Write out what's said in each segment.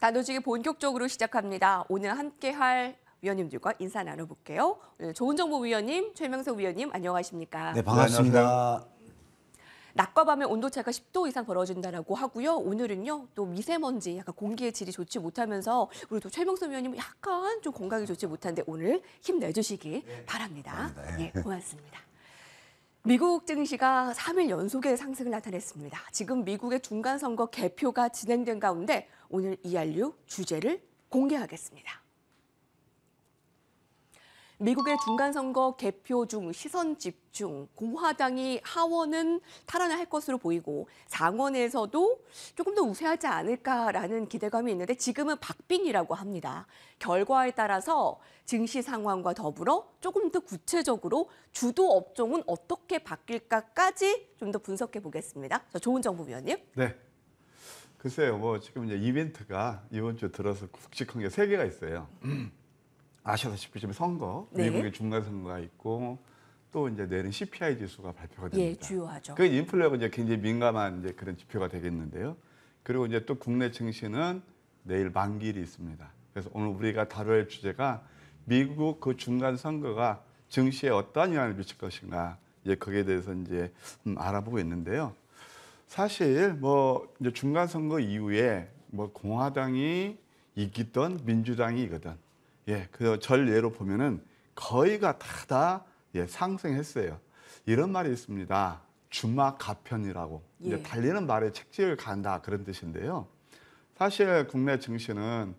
단도직이 본격적으로 시작합니다. 오늘 함께 할 위원님들과 인사 나눠볼게요. 조은정보 위원님, 최명석 위원님 안녕하십니까? 네, 반갑습니다. 반갑습니다. 네, 낮과 밤의 온도 차가 10도 이상 벌어진다라고 하고요. 오늘은요 또 미세먼지, 약간 공기의 질이 좋지 못하면서 우리 또 최명수 위원님 약간 좀 건강이 좋지 못한데 오늘 힘 내주시기 네. 바랍니다. 네. 예, 고맙습니다. 미국 증시가 3일 연속의 상승을 나타냈습니다. 지금 미국의 중간선거 개표가 진행된 가운데 오늘 이알류 주제를 공개하겠습니다. 미국의 중간선거 개표 중 시선 집중, 공화당이 하원은 탈환을 할 것으로 보이고 상원에서도 조금 더 우세하지 않을까라는 기대감이 있는데 지금은 박빙이라고 합니다. 결과에 따라서 증시 상황과 더불어 조금 더 구체적으로 주도 업종은 어떻게 바뀔까까지 좀 더 분석해 보겠습니다. 좋은 정보 위원님. 네. 글쎄요, 뭐 지금 이제 이벤트가 이번 주 들어서 굵직한 게 세 개가 있어요. 아시다시피 지금 선거, 네. 미국의 중간선거가 있고 또 이제 내일은 CPI 지수가 발표가 예, 됩니다. 예, 주요하죠. 그 인플레가 이제 굉장히 민감한 이제 그런 지표가 되겠는데요. 그리고 이제 또 국내 증시는 내일 만기일이 있습니다. 그래서 오늘 우리가 다룰 주제가 미국 그 중간 선거가 증시에 어떠한 영향을 미칠 것인가 이제 거기에 대해서 이제 음, 알아보고 있는데요. 사실 뭐 이제 중간 선거 이후에 뭐 공화당이 이기던 민주당이 이거든 예, 그 절예로 보면은 거의가 다 다 예, 상승했어요. 이런 말이 있습니다. 주막 가편이라고 예. 이제 달리는 말에 책지을 간다 그런 뜻인데요. 사실 국내 증시는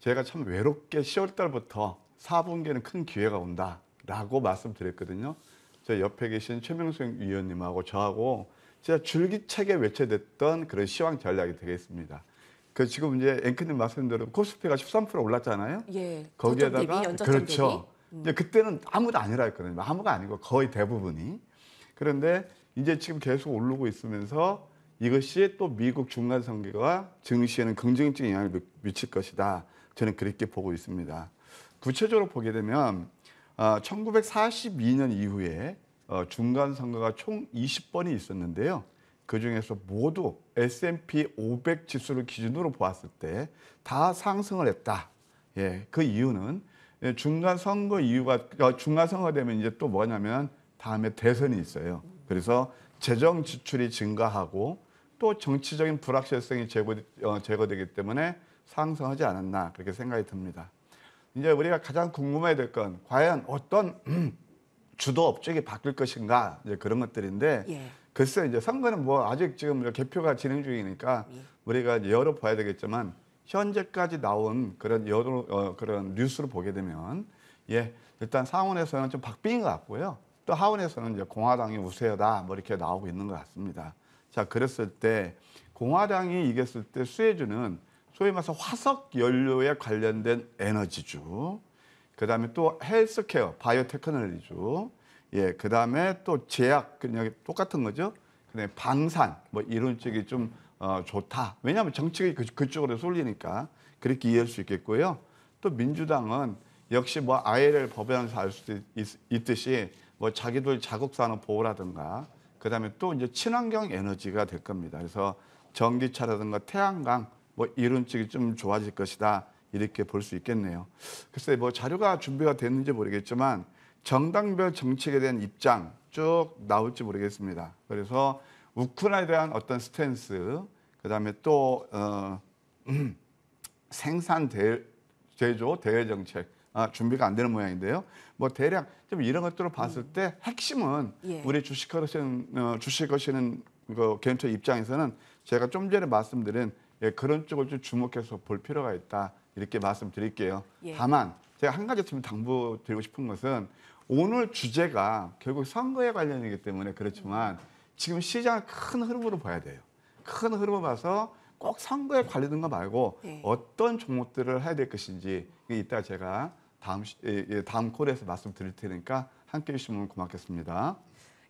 제가 참 외롭게 10월 달부터 4분기는큰 기회가 온다라고 말씀드렸거든요. 제 옆에 계신 최명수 위원님하고 저하고 진짜 줄기차게 외쳐댔던 그런 시황 전략이 되겠습니다. 그 지금 이제 앵커님 말씀대로 코스피가 13% 올랐잖아요. 예. 거기에다가 대비, 그렇죠. 대비. 음. 이제 그때는 아무도 아니라 했거든요. 아무가 아니고 거의 대부분이. 그런데 이제 지금 계속 오르고 있으면서 이것이 또 미국 중간 선거가 증시에는 긍정적인 영향을 미칠 것이다. 저는 그렇게 보고 있습니다. 구체적으로 보게 되면 1942년 아, 이후에 어, 중간 선거가 총 20번이 있었는데요. 그중에서 모두 S&P 500 지수를 기준으로 보았을 때 다 상승을 했다. 예, 그 이유는 예, 중간 선거 이유가 어, 중간 선거 되면 이제 또 뭐냐면 다음에 대선이 있어요. 그래서 재정 지출이 증가하고 또 정치적인 불확실성이 어, 제거, 되기 때문에 상승하지 않았나 그렇게 생각이 듭니다. 이제 우리가 가장 궁금해야 될 건 과연 어떤 음, 주도 업적이 바뀔 것인가 이제 그런 것들인데 예. 글쎄 이제 선거는 뭐 아직 지금 개표가 진행 중이니까 예. 우리가 여러 봐야 되겠지만 현재까지 나온 그런 여러 어, 그런 뉴스를 보게 되면 예 일단 상원에서는 좀 박빙인 것 같고요 또 하원에서는 이제 공화당이 우세하다 뭐 이렇게 나오고 있는 것 같습니다. 자 그랬을 때 공화당이 이겼을 때 수혜주는 소위 말해서 화석 연료에 관련된 에너지주 그다음에 또 헬스케어 바이오테크놀리주 예, 그 다음에 또 제약, 그냥 똑같은 거죠. 그다음에 방산, 뭐 이런 쪽이 좀 어, 좋다. 왜냐하면 정책이 그, 그쪽으로 쏠리니까 그렇게 이해할 수 있겠고요. 또 민주당은 역시 뭐 ILL 법안에서 알 수도 있, 있듯이 뭐 자기들 자국산업 보호라든가 그다음에 또 이제 친환경 에너지가 될 겁니다. 그래서 전기차라든가 태양광 뭐 이런 쪽이 좀 좋아질 것이다 이렇게 볼 수 있겠네요. 글쎄 뭐 자료가 준비가 됐는지 모르겠지만 정당별 정책에 대한 입장 쭉 나올지 모르겠습니다. 그래서 우크라이나에 대한 어떤 스탠스, 그 다음에 또 어, 음, 생산 대, 제조 대외 정책 아, 준비가 안 되는 모양인데요. 뭐 대략 좀 이런 것들을 봤을 때 핵심은 예. 우리 주식하시는 어, 주식하시는그 개인적 입장에서는 제가 좀 전에 말씀드린 예, 그런 쪽을 좀 주목해서 볼 필요가 있다 이렇게 말씀드릴게요. 예. 다만 제가 한 가지 좀 당부드리고 싶은 것은 오늘 주제가 결국 선거에 관련이기 때문에 그렇지만 지금 시장을 큰 흐름으로 봐야 돼요. 큰 흐름을 봐서 꼭 선거에 관련된 거 말고 네. 어떤 종목들을 해야 될 것인지 이따 제가 다음, 예, 예, 다음 콜에서 말씀드릴 테니까 함께 해주시면 고맙겠습니다.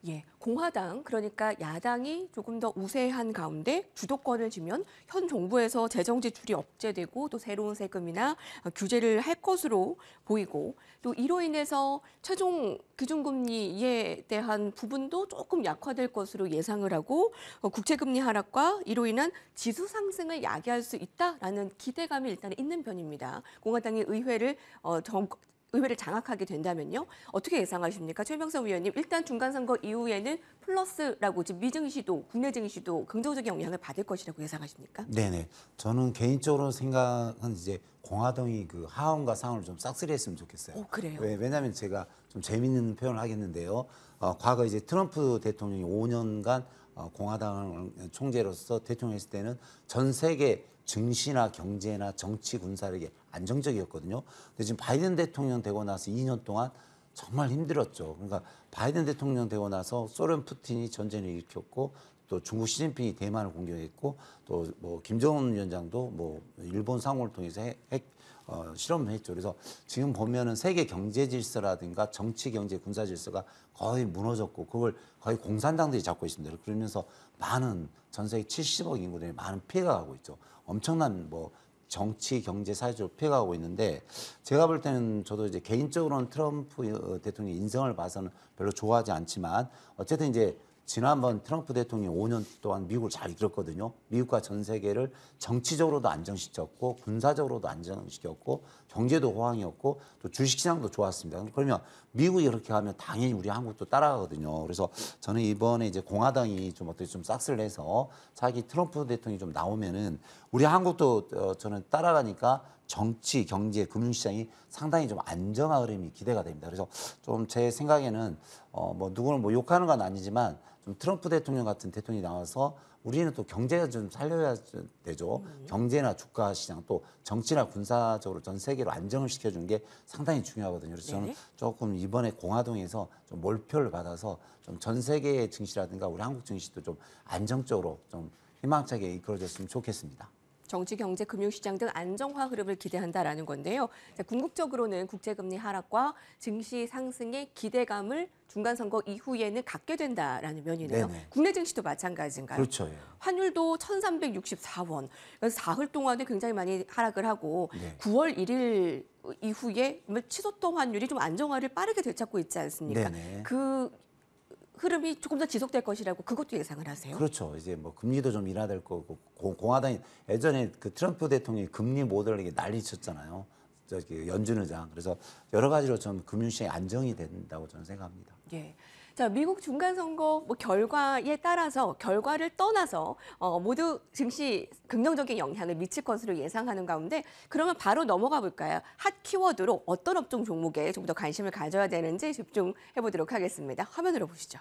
예, 공화당 그러니까 야당이 조금 더 우세한 가운데 주도권을 쥐면 현 정부에서 재정 지출이 억제되고 또 새로운 세금이나 규제를 할 것으로 보이고 또 이로 인해서 최종 기준금리에 대한 부분도 조금 약화될 것으로 예상을 하고 어, 국채금리 하락과 이로 인한 지수 상승을 야기할 수 있다라는 기대감이 일단 있는 편입니다. 공화당이 의회를 어, 정, 의회를 장악하게 된다면요. 어떻게 예상하십니까? 최명성 위원님, 일단 중간선거 이후에는 플러스라고 지금 미증시도, 국내 증시도 긍정적인 영향을 받을 것이라고 예상하십니까? 네네. 저는 개인적으로 생각은 이제 공화당이 그 하원과 상원을 좀 싹쓸이했으면 좋겠어요. 오, 어, 그래요? 왜, 왜냐하면 제가 좀 재미있는 표현을 하겠는데요. 어, 과거 이제 트럼프 대통령이 5년간 어, 공화당 총재로서 대통령 했을 때는 전 세계 증시나 경제나 정치 군사력이 안정적이었거든요. 근데 지금 바이든 대통령 되고 나서 2년 동안 정말 힘들었죠. 그러니까 바이든 대통령 되고 나서 소련 푸틴이 전쟁을 일으켰고 또 중국 시진핑이 대만을 공격했고 또 뭐 김정은 위원장도 뭐 일본 상호를 통해서 핵 어, 실험을 했죠. 그래서 지금 보면은 세계 경제 질서라든가 정치 경제 군사 질서가 거의 무너졌고 그걸 거의 공산당들이 잡고 있습니다. 그러면서 많은 전 세계 70억 인구들이 많은 피해가 가고 있죠. 엄청난 뭐 정치, 경제, 사회적 피해가 가고 있는데 제가 볼 때는 저도 이제 개인적으로는 트럼프 어, 대통령 인성을 봐서는 별로 좋아하지 않지만 어쨌든 이제 지난번 트럼프 대통령이 5년 동안 미국을 잘 이끌었거든요. 미국과 전 세계를 정치적으로도 안정시켰고 군사적으로도 안정시켰고 경제도 호황이었고 또 주식시장도 좋았습니다. 그러면 미국이 이렇게 하면 당연히 우리 한국도 따라가거든요. 그래서 저는 이번에 이제 공화당이 좀 어떻게 좀 싹쓸 내서 자기 트럼프 대통령이 좀 나오면은 우리 한국도 어, 저는 따라가니까 정치, 경제, 금융시장이 상당히 좀 안정화 흐름이 기대가 됩니다. 그래서 좀 제 생각에는 어, 뭐 누구를 뭐 욕하는 건 아니지만 좀 트럼프 대통령 같은 대통령이 나와서 우리는 또 경제가 좀 살려야 되죠. 음. 경제나 주가 시장 또 정치나 군사적으로 전 세계로 안정을 시켜주는 게 상당히 중요하거든요. 그래서 네 저는 조금 이번에 공화동에서 좀 몰표를 받아서 좀 전 세계의 증시라든가 우리 한국 증시도 좀 안정적으로 좀 희망차게 이끌어졌으면 좋겠습니다. 정치, 경제, 금융시장 등 안정화 흐름을 기대한다라는 건데요. 궁극적으로는 국제금리 하락과 증시 상승의 기대감을 중간선거 이후에는 갖게 된다라는 면이네요. 네네. 국내 증시도 마찬가지인가요? 그렇죠. 예. 환율도 1,364원. 그래서 사흘 동안에 굉장히 많이 하락을 하고 네. 9월 1일 이후에 뭐 치솟던 환율이 좀 안정화를 빠르게 되찾고 있지 않습니까? 네네. 그 흐름이 조금 더 지속될 것이라고 그것도 예상을 하세요? 그렇죠. 이제 뭐 금리도 좀 인하될 거고 공, 화당이 예전에 그 트럼프 대통령이 금리 못 올리게 난리쳤잖아요. 저기 연준 의장. 그래서 여러 가지로 좀 금융시장 안정이 된다고 저는 생각합니다. 예. 자, 미국 중간 선거 뭐 결과에 따라서 결과를 떠나서 어, 모두 증시 긍정적인 영향을 미칠 것으로 예상하는 가운데 그러면 바로 넘어가 볼까요? 핫 키워드로 어떤 업종 종목에 좀 더 관심을 가져야 되는지 집중해 보도록 하겠습니다. 화면으로 보시죠.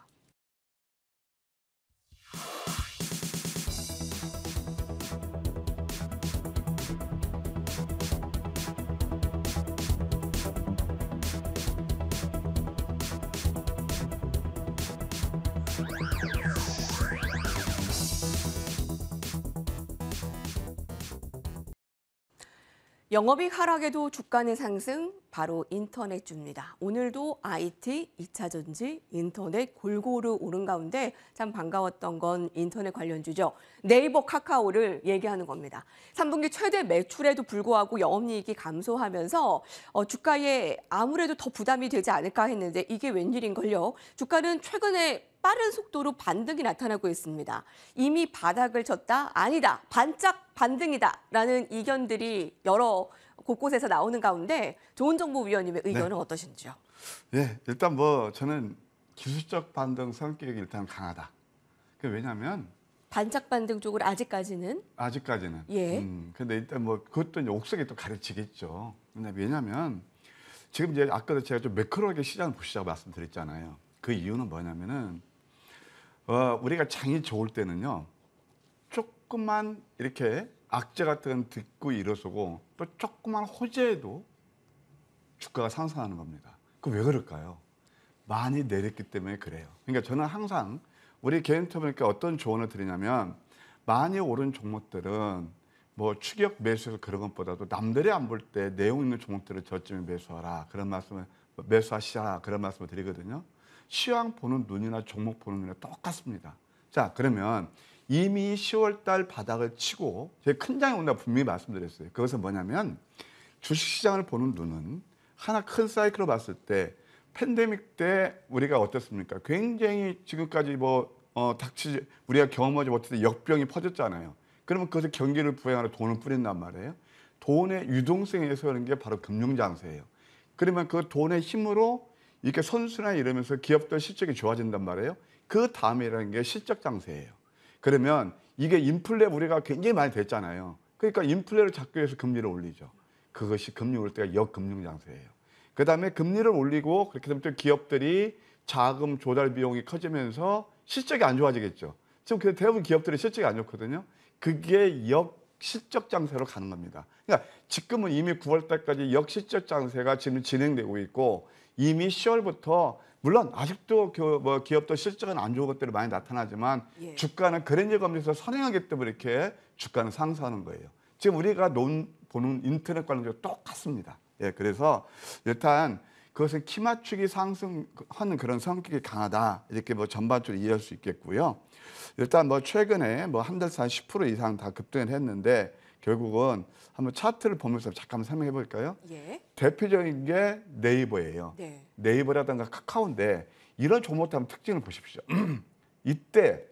영업이 하락에도 주가는 상승, 바로 인터넷주입니다. 오늘도 IT, 2차전지, 인터넷 골고루 오른 가운데 참 반가웠던 건 인터넷 관련주죠. 네이버 카카오를 얘기하는 겁니다. 3분기 최대 매출에도 불구하고 영업이익이 감소하면서 어, 주가에 아무래도 더 부담이 되지 않을까 했는데 이게 웬일인걸요. 주가는 최근에 빠른 속도로 반등이 나타나고 있습니다. 이미 바닥을 쳤다? 아니다. 반짝 반등이다. 라는 이견들이 여러 곳곳에서 나오는 가운데 좋은 정보위원님의 네. 의견은 네. 어떠신지요? 예, 일단 뭐 저는 기술적 반등 성격이 일단 강하다. 그왜냐면 반짝 반등 쪽을 아직까지는 아직까지는 예. 음, 근데 일단 뭐 그것도 옥석이 또 가르치겠죠. 왜냐면 지금 이제 아까도 제가 좀 매크로하게 시장을 보시자고 말씀드렸잖아요. 그 이유는 뭐냐면은 어, 우리가 장이 좋을 때는요 조금만 이렇게 악재 같은 듣고 일어서고 또 조그만 호재에도 주가가 상승하는 겁니다. 그 왜 그럴까요? 많이 내렸기 때문에 그래요. 그러니까 저는 항상 우리 개인 터보께 어떤 조언을 드리냐면 많이 오른 종목들은 뭐 추격 매수해서 그런 것보다도 남들이 안 볼 때 내용 있는 종목들을 저쯤에 매수하라 그런 말씀을 매수하시라 그런 말씀을 드리거든요. 취향 보는 눈이나 종목 보는 눈이 똑같습니다. 자, 그러면 이미 10월 달 바닥을 치고 제일 큰 장이 온다 분명히 말씀드렸어요. 그것은 뭐냐면 주식시장을 보는 눈은 하나 큰 사이클로 봤을 때 팬데믹 때 우리가 어떻습니까 굉장히 지금까지 뭐 어, 닥치 우리가 경험하지 못했던 역병이 퍼졌잖아요. 그러면 그것을 경기를 부양하러 돈을 뿌린단 말이에요. 돈의 유동성에 서는 게 바로 금융장세예요. 그러면 그 돈의 힘으로 이렇게 선순환 이러면서 기업들 실적이 좋아진단 말이에요. 그 다음이라는 게 실적 장세예요. 그러면 이게 인플레 우리가 굉장히 많이 됐잖아요. 그러니까 인플레를 잡기 위해서 금리를 올리죠. 그것이 금리 올 때가 역금융 장세예요. 그다음에 금리를 올리고 그렇게 되면 또 기업들이 자금 조달 비용이 커지면서 실적이 안 좋아지겠죠. 지금 그 대부분 기업들이 실적이 안 좋거든요. 그게 역 실적 장세로 가는 겁니다. 그러니까 지금은 이미 9월 달까지 역실적 장세가 지금 진행되고 있고 이미 10월부터 물론 아직도 뭐 기업도 실적은 안 좋은 것들이 많이 나타나지만 예. 주가는 그랜저 검지에서 선행하기 때문에 이렇게 주가는 상승하는 거예요. 지금 우리가 논, 보는 인터넷 관련주 똑같습니다. 예, 그래서 일단 그것은 키 맞추기 상승하는 그런 성격이 강하다 이렇게 뭐 전반적으로 이해할 수 있겠고요. 일단 뭐 최근에 뭐 한달 사이 10% 이상 다 급등을 했는데 결국은 한번 차트를 보면서 잠깐 설명해 볼까요? 예. 대표적인 게 네이버예요. 네. 네이버라든가 카카오인데 이런 조못타임 특징을 보십시오. 이때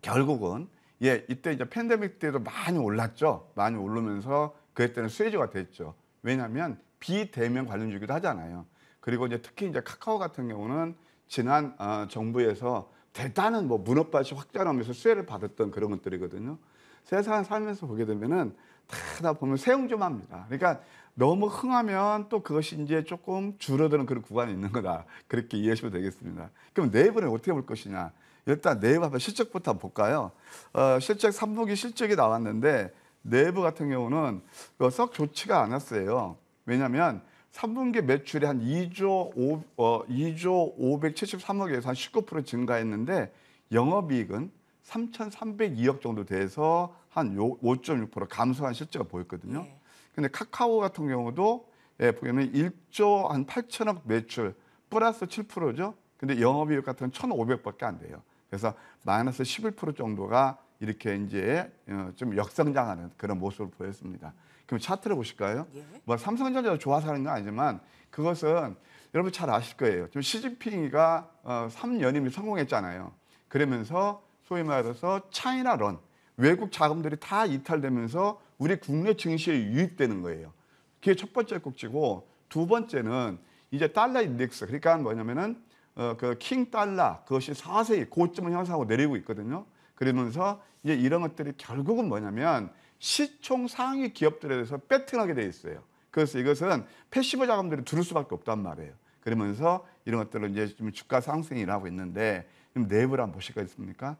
결국은 예 이때 이제 팬데믹 때도 많이 올랐죠. 많이 오르면서 그때는 수혜주가 됐죠. 왜냐하면 비대면 관련주기도 하잖아요. 그리고 이제 특히 이제 카카오 같은 경우는 지난 어, 정부에서 대단한 뭐문어밭이 확장하면서 수혜를 받았던 그런 것들이거든요. 세상 살면서 보게 되면은 다다 보면 세웅조합니다 그러니까 너무 흥하면 또 그것이 이제 조금 줄어드는 그런 구간이 있는 거다. 그렇게 이해하시면 되겠습니다. 그럼 내일는 네 어떻게 볼 것이냐? 일단 내부 네 한번 실적부터 한번 볼까요? 어, 실적 3분기 실적이 나왔는데 내부 네 같은 경우는 썩 좋지가 않았어요. 왜냐하면 3분기 매출이 한 2조 5 어, 2조 573억에서 한 19% 증가했는데 영업이익은 3,302억 정도 돼서 한 5.6% 감소한 실제가 보였거든요. 네. 근데 카카오 같은 경우도 예, 보면 1조 한 8천억 매출 플러스 7%죠. 근데 영업이익 같은 건 1,500밖에 안 돼요. 그래서 마이너스 11% 정도가 이렇게 이제 어, 좀 역성장하는 그런 모습을 보였습니다. 그럼 차트를 보실까요? 예. 뭐 삼성전자도 좋아서 하는 건 아니지만 그것은 여러분 잘 아실 거예요. 지금 시진핑이가 어, 3연임이 성공했잖아요. 그러면서 소위 말해서 차이나런 외국 자금들이 다 이탈되면서 우리 국내 증시에 유입되는 거예요. 그게 첫 번째 꼭지고 두 번째는 이제 달러 인덱스 그러니까 뭐냐면은 어, 그 킹 달러 그것이 사세히 고점을 형성하고 내리고 있거든요. 그러면서 이제 이런 것들이 결국은 뭐냐면 시총 상위 기업들에 대해서 배팅하게 돼 있어요. 그래서 이것은 패시브 자금들이 들을 수밖에 없단 말이에요. 그러면서 이런 것들을 이제 지금 주가 상승이 일어나고 있는데 지금 내부를 한번 보실거 있습니까?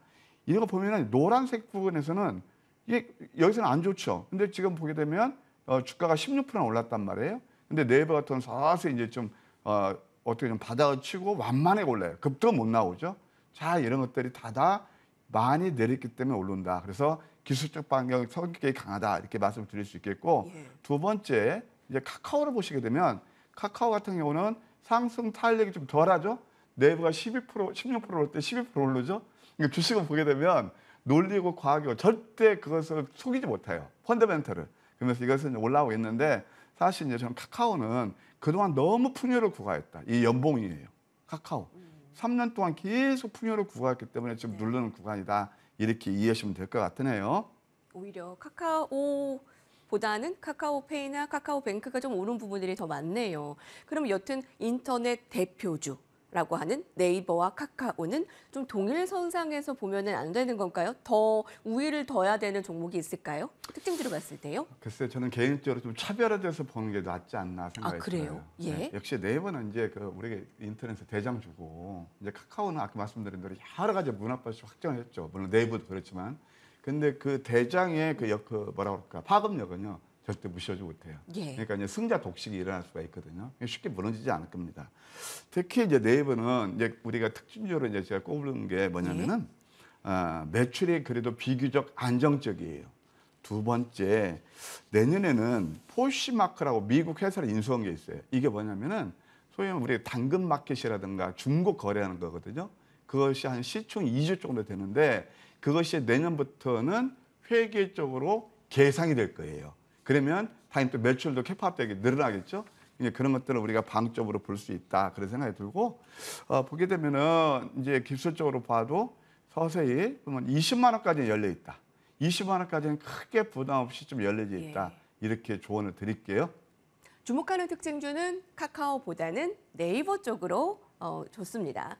이런 거 보면은 노란색 부분에서는 이게 여기서는 안 좋죠. 근데 지금 보게 되면 어, 주가가 16%나 올랐단 말이에요. 근데 네이버 같은 사서 이제 좀 어, 어떻게 좀 바닥을 치고 완만하게 올라요. 급등 못 나오죠. 자 이런 것들이 다다 많이 내렸기 때문에 오른다. 그래서 기술적 반경 이 성격이 강하다 이렇게 말씀을 드릴 수 있겠고 예. 두 번째 이제 카카오를 보시게 되면 카카오 같은 경우는 상승 탄력이 좀 덜하죠. 네이버가 12% 16% 올 때 1 2 오르죠. 그러니까 주식을 보게 되면 논리고 과학이고 절대 그것을 속이지 못해요. 펀더멘털을. 그러면서 이것은 올라오고있는데 사실 이제 저는 카카오는 그동안 너무 풍요를 구가했다. 이 연봉이에요. 카카오. 삼년 동안 계속 풍요를 구가했기 때문에 지금 네. 누르는 구간이다. 이렇게 이해하시면 될 것 같으네요. 오히려 카카오 보다는 카카오페이나 카카오뱅크가 좀 오른 부분들이 더 많네요. 그럼 여튼 인터넷 대표주 라고 하는 네이버와 카카오는 좀 동일선상에서 보면 은안 되는 건가요? 더 우위를 둬야 되는 종목이 있을까요? 특징들어 봤을 때요? 글쎄 저는 개인적으로 좀 차별화돼서 보는 게 낫지 않나 아, 생각이 아, 그래요? 들어요. 예. 네. 역시 네이버는 이제 그 우리가 인터넷에 대장주고 이제 카카오는 아까 말씀드린 대로 여러 가지 문화발식 확정 했죠. 물론 네이버도 그렇지만 근데 그 대장의 그, 역, 그 뭐라 그럴까 파급력은요. 절대 무시하지 못해요. 예. 그러니까 이제 승자 독식이 일어날 수가 있거든요. 쉽게 무너지지 않을 겁니다. 특히 이제 네이버는 이제 우리가 특징적으로 이제 제가 꼽는 게 뭐냐면은 예. 어, 매출이 그래도 비교적 안정적이에요. 두 번째 내년에는 포시 마크라고 미국 회사를 인수한 게 있어요. 이게 뭐냐면은 소위 우리 당근 마켓이라든가 중고 거래하는 거거든요. 그것이 한 시총 2조 정도 되는데 그것이 내년부터는 회계적으로 계상이 될 거예요. 그러면 당연히 또 매출도 캐파업되게 늘어나겠죠. 이제 그런 것들을 우리가 방적으로 볼 수 있다 그런 생각이 들고 어, 보게 되면은 이제 기술적으로 봐도 서서히 보면 20만 원까지 열려 있다. 20만 원까지는 크게 부담 없이 좀 열려져 있다. 예. 이렇게 조언을 드릴게요. 주목하는 특징주는 카카오보다는 네이버 쪽으로 어, 좋습니다.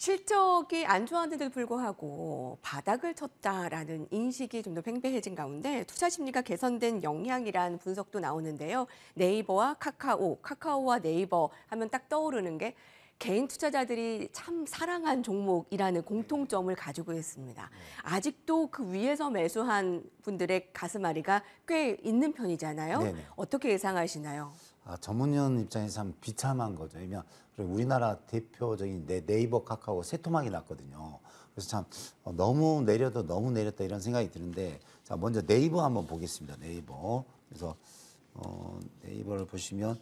실적이 안 좋았는데도 불구하고 바닥을 쳤다라는 인식이 좀 더 팽배해진 가운데 투자 심리가 개선된 영향이란 분석도 나오는데요. 네이버와 카카오, 카카오와 네이버 하면 딱 떠오르는 게 개인 투자자들이 참 사랑한 종목이라는 공통점을 가지고 있습니다. 네. 아직도 그 위에서 매수한 분들의 가슴앓이가 꽤 있는 편이잖아요. 네네. 어떻게 예상하시나요? 아, 전문위원 입장에서 참 비참한 거죠. 왜냐하면 우리나라 대표적인 네, 네이버 카카오 새토막이 났거든요. 그래서 참 어, 너무 내려도 너무 내렸다 이런 생각이 드는데 자 먼저 네이버 한번 보겠습니다. 네이버 그래서 어, 네이버를 보시면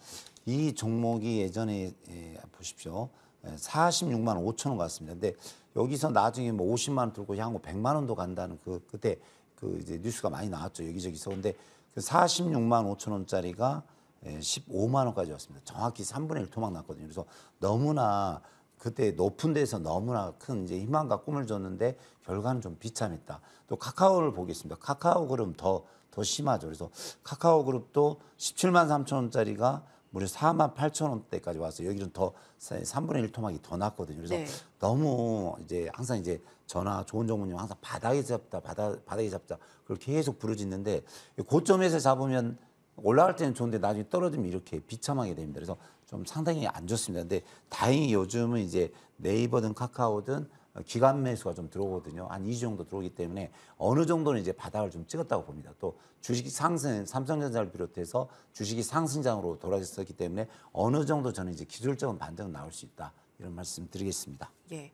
이 종목이 예전에 예, 보십시오. 46만 예, 5천 원 갔습니다. 근데 여기서 나중에 뭐 50만 원 들고 향후 100만 원도 간다는 그 그때 그 이제 뉴스가 많이 나왔죠 여기저기서. 근데 그 46만 5천 원짜리가 15만 예, 원까지 왔습니다. 정확히 3분의 1 토막 났거든요. 그래서 너무나 그때 높은 데서 너무나 큰 이제 희망과 꿈을 줬는데 결과는 좀 비참했다. 또 카카오를 보겠습니다. 카카오 그룹 더, 더 심하죠. 그래서 카카오 그룹도 17만 3천 원짜리가 무려 4만 8천 원대까지 와서 여기는 더 3분의 1 토막이 더 났거든요. 그래서 네. 너무 이제 항상 이제 전화 좋은 정보님 항상 바닥에 잡다, 바닥, 바닥에 잡다. 그걸 계속 부르짖는데 고점에서 잡으면 올라갈 때는 좋은데 나중에 떨어지면 이렇게 비참하게 됩니다. 그래서 좀 상당히 안 좋습니다. 근데 다행히 요즘은 이제 네이버든 카카오든 기간 매수가 좀 들어오거든요. 한 2주 정도 들어오기 때문에 어느 정도는 이제 바닥을 좀 찍었다고 봅니다. 또 주식이 상승, 삼성전자를 비롯해서 주식이 상승장으로 돌아졌었기 때문에 어느 정도 저는 이제 기술적인 반등은 나올 수 있다. 이런 말씀 드리겠습니다. 예.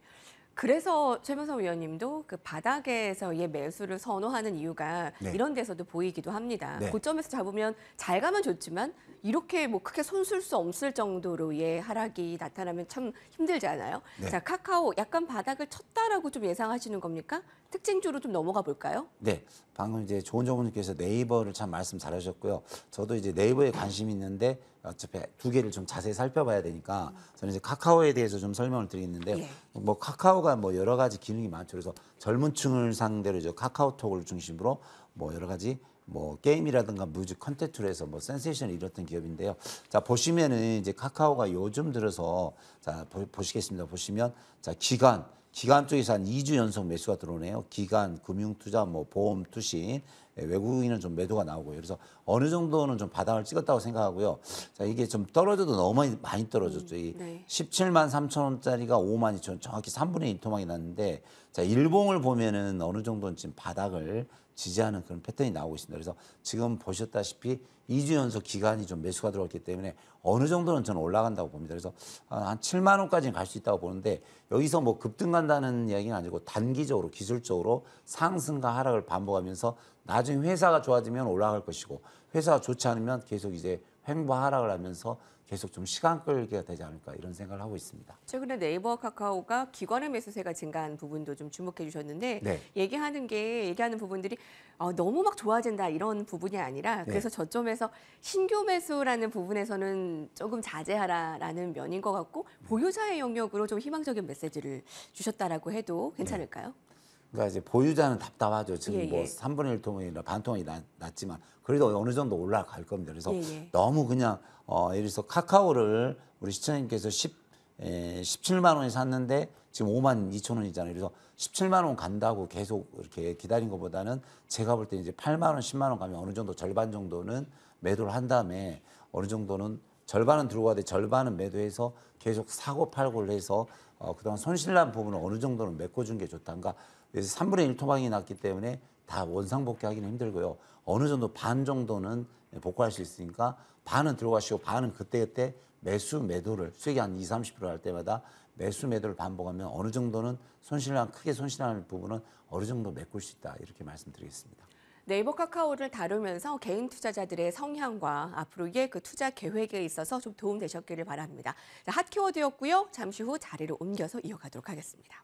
그래서 최문성 위원님도 그 바닥에서의 매수를 선호하는 이유가 네. 이런 데서도 보이기도 합니다. 네. 고점에서 잡으면 잘 가면 좋지만 이렇게 뭐 크게 손쓸 수 없을 정도로의 하락이 나타나면 참 힘들잖아요. 네. 자 카카오 약간 바닥을 쳤다라고 좀 예상하시는 겁니까? 특징주로 좀 넘어가 볼까요? 네, 방금 이제 좋은정 님께서 네이버를 참 말씀 잘하셨고요. 저도 이제 네이버에 관심이 있는데 어차피 두 개를 좀 자세히 살펴봐야 되니까 저는 이제 카카오에 대해서 좀 설명을 드리겠는데 예. 뭐 카카오가 뭐 여러 가지 기능이 많죠. 그래서 젊은층을 상대로 이제 카카오톡을 중심으로 뭐 여러 가지 뭐 게임이라든가 뮤직 컨텐츠로 해서 뭐 센세이션 을 이뤘던 기업인데요. 자 보시면은 이제 카카오가 요즘 들어서 자 보, 시겠습니다 보시면 자 기간 기간 쪽에서 한 2주 연속 매수가 들어오네요. 기간, 금융투자, 뭐 보험, 투신 예, 외국인은 좀 매도가 나오고 그래서 어느 정도는 좀 바닥을 찍었다고 생각하고요. 자, 이게 좀 떨어져도 너무 많이, 떨어졌죠. 이 17만 3천 원짜리가 5만 2천 원, 정확히 3분의 1 토막이 났는데 자, 일봉을 보면은 어느 정도는 지금 바닥을 지지하는 그런 패턴이 나오고 있습니다. 그래서 지금 보셨다시피 2주 연속 기간이 좀 매수가 들어왔기 때문에 어느 정도는 저는 올라간다고 봅니다. 그래서 한 7만 원까지는 갈 수 있다고 보는데 여기서 뭐 급등 간다는 이야기는 아니고 단기적으로 기술적으로 상승과 하락을 반복하면서 나중에 회사가 좋아지면 올라갈 것이고 회사가 좋지 않으면 계속 이제 횡보 하락을 하면서 계속 좀 시간 끌게 되지 않을까 이런 생각을 하고 있습니다. 최근에 네이버와 카카오가 기관의 매수세가 증가한 부분도 좀 주목해 주셨는데 네. 얘기하는 게 얘기하는 부분들이 어, 너무 막 좋아진다 이런 부분이 아니라 네. 그래서 네. 저점에서 신규 매수라는 부분에서는 조금 자제하라라는 면인 것 같고 보유자의 영역으로 좀 희망적인 메시지를 주셨다라고 해도 괜찮을까요? 네. 그러니까 이제 보유자는 답답하죠. 지금 예, 뭐 예. 뭐 3분의 1 통이나 반통이 났지만 그래도 어느 정도 올라갈 겁니다. 그래서 예, 예, 너무 그냥 어 예를 들어서 카카오를 우리 시청자님께서 10 에, 17만 원에 샀는데 지금 5만 2천 원이잖아요. 그래서 17만 원 간다고 계속 이렇게 기다린 것보다는 제가 볼 때 이제 8만 원, 10만 원 가면 어느 정도 절반 정도는 매도를 한 다음에 어느 정도는 절반은 들어가야 돼. 절반은 매도해서 계속 사고 팔고를 해서 어, 그동안 손실난 부분을 어느 정도는 메꿔준 게 좋다. 그니까 그래서 3분의 1 토막이 났기 때문에 다 원상 복귀하기는 힘들고요. 어느 정도 반 정도는 복구할 수 있으니까 반은 들어가시고 반은 그때그때 매수 매도를 수익이 한 20, 30%할 때마다 매수 매도를 반복하면 어느 정도는 손실한 크게 손실하는 부분은 어느 정도 메꿀 수 있다 이렇게 말씀드리겠습니다. 네이버 카카오를 다루면서 개인 투자자들의 성향과 앞으로의 그 투자 계획에 있어서 좀 도움 되셨기를 바랍니다. 핫 키워드였고요. 잠시 후 자리를 옮겨서 이어가도록 하겠습니다.